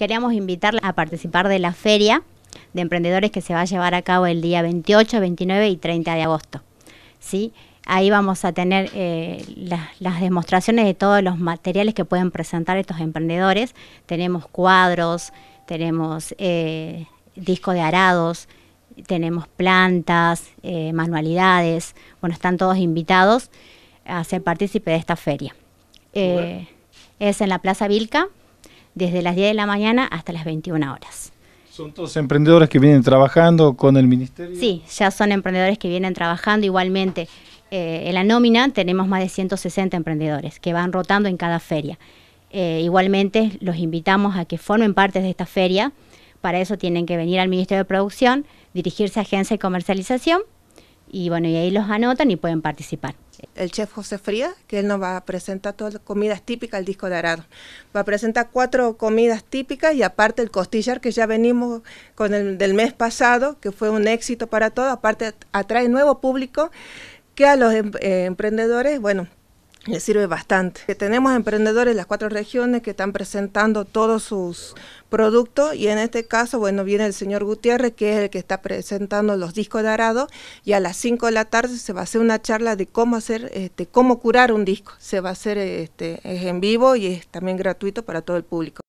Queríamos invitarla a participar de la feria de emprendedores que se va a llevar a cabo el día 28, 29 y 30 de agosto. ¿sí? Ahí vamos a tener eh, las demostraciones de todos los materiales que pueden presentar estos emprendedores. Tenemos cuadros, tenemos eh, disco de arados, tenemos plantas, eh, manualidades. Bueno, están todos invitados a ser partícipe de esta feria. es en la Plaza Vilca, desde las 10 de la mañana hasta las 21 horas. ¿Son todos emprendedores que vienen trabajando con el ministerio? Sí, ya son emprendedores que vienen trabajando igualmente. Eh, en la nómina tenemos más de 160 emprendedores que van rotando en cada feria. Eh, igualmente los invitamos a que formen parte de esta feria. Para eso tienen que venir al Ministerio de Producción, dirigirse a Agencia de Comercialización y bueno, y ahí los anotan y pueden participar. El chef José Fría, que él nos va a presentar todas las comidas típicas del disco de Arado. Va a presentar cuatro comidas típicas y aparte el costillar que ya venimos con el del mes pasado, que fue un éxito para todos, aparte atrae nuevo público que a los em, eh, emprendedores, bueno, le sirve bastante. tenemos emprendedores de las cuatro regiones que están presentando todos sus productos y en este caso, bueno, viene el señor Gutiérrez, que es el que está presentando los discos de arado y a las 5 de la tarde se va a hacer una charla de cómo hacer, este, cómo curar un disco. Se va a hacer este, en vivo y es también gratuito para todo el público.